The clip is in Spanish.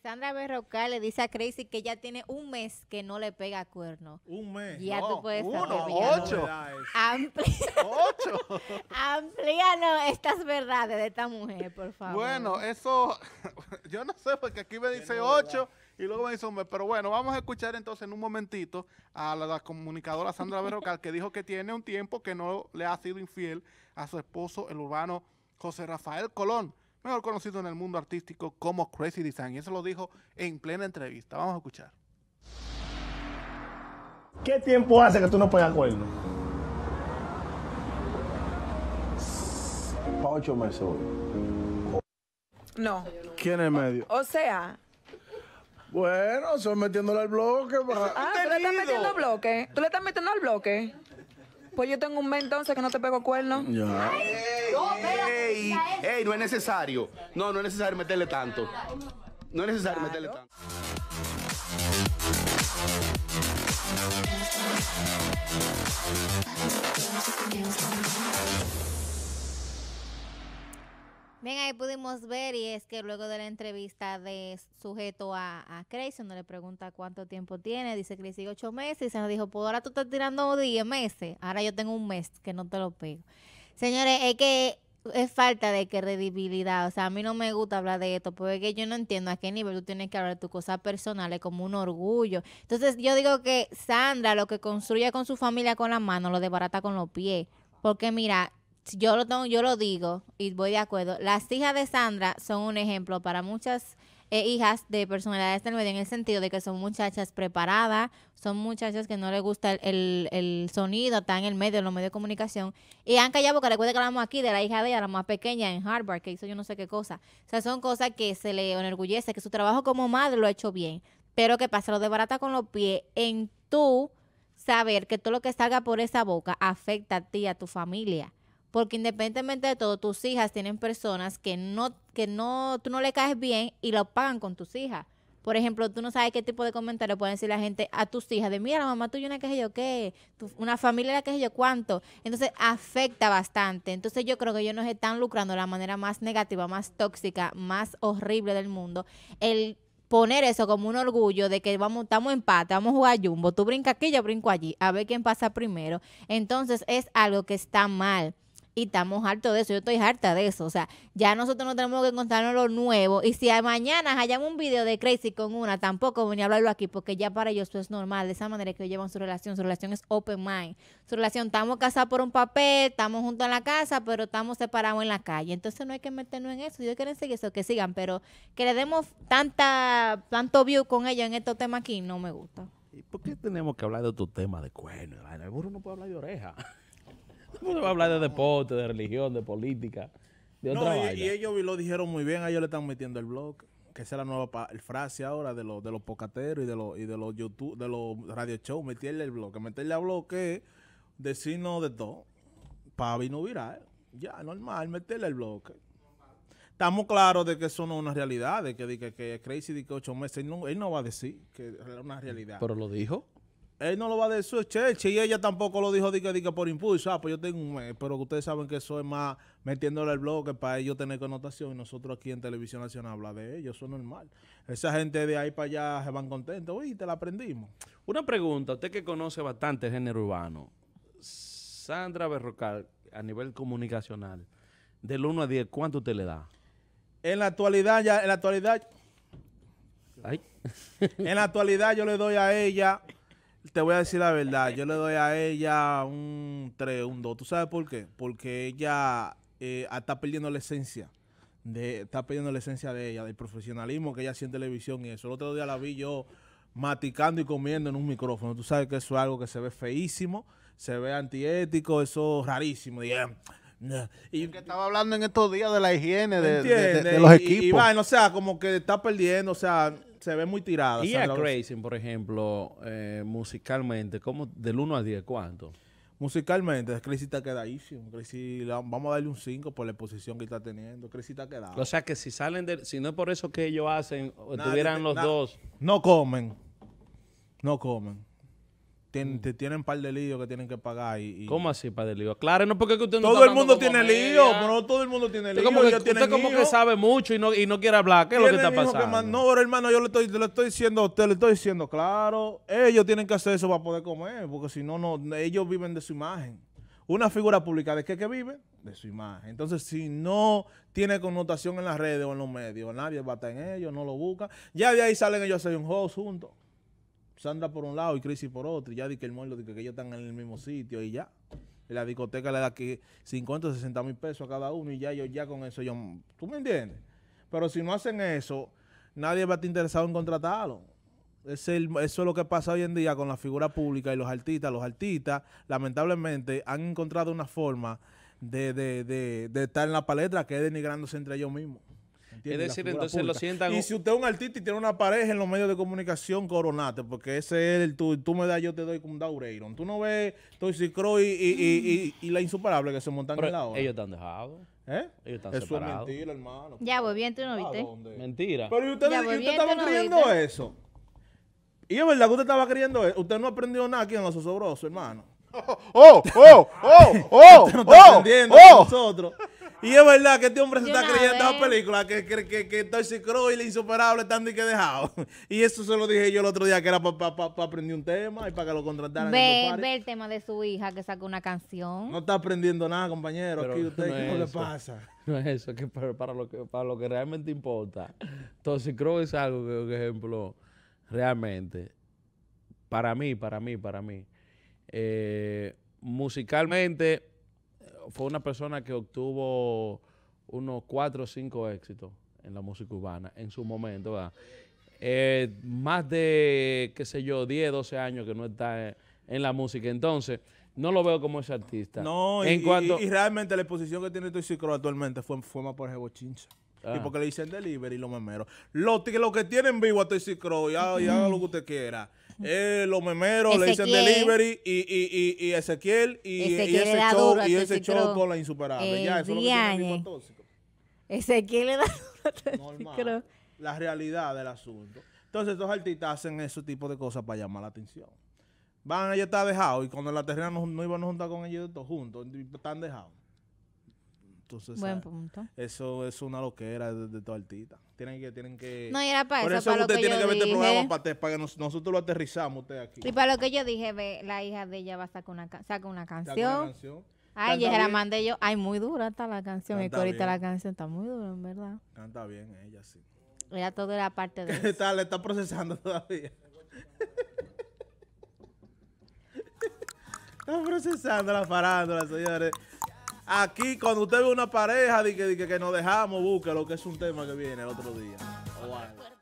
Sandra Berrocal le dice a Crazy que ya tiene un mes que no le pega cuerno. Un mes. Ya tú puedes uno, ocho. ocho. Amplíanos estas verdades de esta mujer, por favor. Bueno, eso, yo no sé, porque aquí me dice ocho y luego me dice un mes. Pero bueno, vamos a escuchar entonces en un momentito a la comunicadora Sandra Berrocal, que dijo que tiene un tiempo que no le ha sido infiel a su esposo, el urbano José Rafael Colón mejor conocido en el mundo artístico como Crazy Design. Y eso lo dijo en plena entrevista. Vamos a escuchar. ¿Qué tiempo hace que tú no pegas cuernos? Para ocho meses hoy. No. ¿Quién es medio? O, sea, bueno, estoy metiéndole ah, al bloque. tú le estás metiendo al bloque. Tú al bloque. Pues yo tengo un mes entonces que no te pego cuerno. Ya. No, no es necesario. No, no es necesario meterle tanto. No es necesario meterle tanto. Bien, ahí pudimos ver y es que luego de la entrevista de sujeto a, Crazy, no le pregunta cuánto tiempo tiene, dice sigue ocho meses y se nos dijo, pues ahora tú estás tirando 10 meses, ahora yo tengo un mes que no te lo pego. Señores, es que es falta de credibilidad. O sea, a mí no me gusta hablar de esto, porque yo no entiendo a qué nivel tú tienes que hablar de tus cosas personales como un orgullo. Entonces, yo digo que Sandra lo que construye con su familia con la mano, lo desbarata con los pies. Porque mira, yo lo tengo, yo lo digo y voy de acuerdo. Las hijas de Sandra son un ejemplo para muchas e hijas de personalidades del medio en el sentido de que son muchachas preparadas, son muchachas que no les gusta el, sonido, están en el medio, en los medios de comunicación. Y han callado, porque recuerda que hablamos aquí de la hija de ella, la más pequeña en Harvard, que hizo yo no sé qué cosa. O sea, son cosas que se le enorgullece, que su trabajo como madre lo ha hecho bien. Pero que pasa, lo de barata con los pies en tú saber que todo lo que salga por esa boca afecta a ti, a tu familia porque independientemente de todo, tus hijas tienen personas que no, que no, tú no le caes bien y lo pagan con tus hijas. Por ejemplo, tú no sabes qué tipo de comentarios pueden decir la gente a tus hijas de, mira, la mamá tuya una que yo qué, una familia la que yo cuánto. Entonces, afecta bastante. Entonces, yo creo que ellos nos están lucrando de la manera más negativa, más tóxica, más horrible del mundo. El poner eso como un orgullo de que vamos, estamos empate, vamos a jugar jumbo, tú brinca aquí, yo brinco allí, a ver quién pasa primero. Entonces, es algo que está mal. Y estamos hartos de eso, yo estoy harta de eso. O sea, ya nosotros no tenemos que encontrarnos lo nuevo. Y si mañana hallamos un video de Crazy con una, tampoco voy a hablarlo aquí, porque ya para ellos eso es normal. De esa manera que llevan su relación, su relación es open mind. Su relación, estamos casados por un papel, estamos juntos en la casa, pero estamos separados en la calle. Entonces no hay que meternos en eso. yo ellos quieren seguir eso, que sigan, pero que le demos tanta, tanto view con ella en estos temas aquí, no me gusta. ¿Y por qué tenemos que hablar de otros tema de cuernos? burro no puede hablar de oreja no se va a hablar de deporte, de religión, de política? De otra no, y, ellos lo dijeron muy bien, a ellos le están metiendo el blog, que esa es la nueva frase ahora de los de los pocateros y de los y de los YouTube, de los radio shows. meterle el blog, meterle a bloque que decirnos de todo para vino viral. Ya, normal, meterle el bloque. Estamos claros de que eso no es una realidad, de que, que, Crazy de que ocho meses, él no, va a decir que era una realidad. ¿Pero lo dijo? Él no lo va a decir, che, y ella tampoco lo dijo di que, por impulso. Ah, pues yo tengo un mes, pero ustedes saben que eso es más metiéndole el bloque para ellos tener connotación. Y nosotros aquí en Televisión Nacional habla de ellos, eso es normal. Esa gente de ahí para allá se van contentos, uy, te la aprendimos. Una pregunta, usted que conoce bastante género urbano, Sandra Berrocal, a nivel comunicacional, del 1 a 10, ¿cuánto usted le da? En la actualidad, ya, en la actualidad. en la actualidad yo le doy a ella te voy a decir la verdad, yo le doy a ella un 3, un 2. ¿Tú sabes por qué? Porque ella eh, ah, está perdiendo la esencia. De, está perdiendo la esencia de ella, del profesionalismo que ella hacía en televisión y eso. El otro día la vi yo maticando y comiendo en un micrófono. Tú sabes que eso es algo que se ve feísimo, se ve antiético, eso es rarísimo. Y que estaba hablando en estos días de la higiene de, los equipos. Y, o sea, como que está perdiendo, o sea, se ve muy tirada. Y a Crazy, por ejemplo, eh, musicalmente, como del 1 al 10 cuánto? Musicalmente, Crazy está quedadísimo. vamos a darle un 5 por la exposición que está teniendo. Crazy está quedado. O sea que si salen si no es por eso que ellos hacen, tuvieran los dos. No comen. No comen. Mm. tienen un par de líos que tienen que pagar. Y, ¿Cómo así, par de líos? Claro, no porque usted no Todo el mundo tiene líos. pero todo el mundo tiene líos. Como que, usted como que sabe mucho y no, y no quiere hablar. ¿Qué es lo que está pasando? no, hermano, yo le estoy, le estoy diciendo a usted, le estoy diciendo, claro, ellos tienen que hacer eso para poder comer, porque si no, no ellos viven de su imagen. Una figura pública, ¿de qué que vive? De su imagen. Entonces, si no tiene connotación en las redes o en los medios, nadie va a estar en ellos, no lo busca. Ya de ahí salen ellos a hacer un juego juntos. Sandra por un lado y Crisis por otro, y ya di que el muerto, di que, ellos están en el mismo sitio y ya. la discoteca le da que 50 o 60 mil pesos a cada uno y ya yo ya con eso yo, ¿tú me entiendes? Pero si no hacen eso, nadie va a estar interesado en contratarlo. Es el, eso es lo que pasa hoy en día con la figura pública y los artistas. Los artistas, lamentablemente, han encontrado una forma de, de, de, de estar en la palestra que es denigrándose entre ellos mismos. Es decir, entonces lo sientan. Y si usted es un artista y tiene una pareja en los medios de comunicación, coronate, porque ese es el tú, tú me das, yo te doy con Daureiron. Tú no ves Toy Crow y, y, y, la insuperable que se montan en la hora. Ellos están dejados. ¿Eh? Ellos están eso separados. es mentira, hermano. Ya, voy bien, tú no viste. Mentira. Pero ¿y ustedes, usted estaba creyendo eso? Y es verdad que usted estaba creyendo eso. Usted no aprendió nada aquí en los osobrosos, hermano. ¡Oh, oh, oh, oh, oh! usted no está oh, aprendiendo oh. oh. nosotros. Y es verdad que este hombre se está creyendo esta película, que, que, que, que Toxic Crow y la insuperable están y que dejado. Y eso se lo dije yo el otro día, que era para aprender un tema y para que lo contrataran. Ve, el tema de su hija que sacó una canción. No está aprendiendo nada, compañero. usted, no ¿qué le pasa? No es eso, que para, lo que, para lo que realmente importa. Toxic Crow es algo que, ejemplo, realmente, para mí, para mí, para mí, eh, musicalmente fue una persona que obtuvo unos cuatro o cinco éxitos en la música urbana en su momento, eh, más de, qué sé yo, 10, 12 años que no está en, la música. Entonces, no lo veo como ese artista. No, y, realmente la exposición que tiene Toxicro actualmente fue, fue más por jebo Chincha. Y ah. porque le dicen delivery y los memeros. Los lo que tienen vivo a Toxicro, ya, ya haga lo que usted quiera. Eh, los memeros le dicen delivery y, y, y, Ezequiel y, Ezequiel ese show, y este ese show con la insuperable. ya, eso es lo que tiene Ezequiel le este da La realidad del asunto. Entonces, estos artistas hacen ese tipo de cosas para llamar la atención. Van, ellos están dejados y cuando la terrena no, no iban a juntar con ellos todos juntos, están dejados. Buen punto. Eso es una loquera de, toda altita artista. Tienen que, tienen que. No, y era para Por eso, para usted que tiene que ver este programa para, para que nosotros lo aterrizamos usted aquí. Y para lo que yo dije, ve, la hija de ella va a sacar una, saca una canción. Saca una canción. Ay, ella la mandé yo. Ay, muy dura está la canción. y ahorita la canción está muy dura, en verdad. Canta bien ella, sí. Era todo la parte de está, le está procesando todavía. está procesando la farándula, señores. Aquí, cuando usted ve una pareja de que, nos dejamos, busque lo que es un tema que viene el otro día. Oh,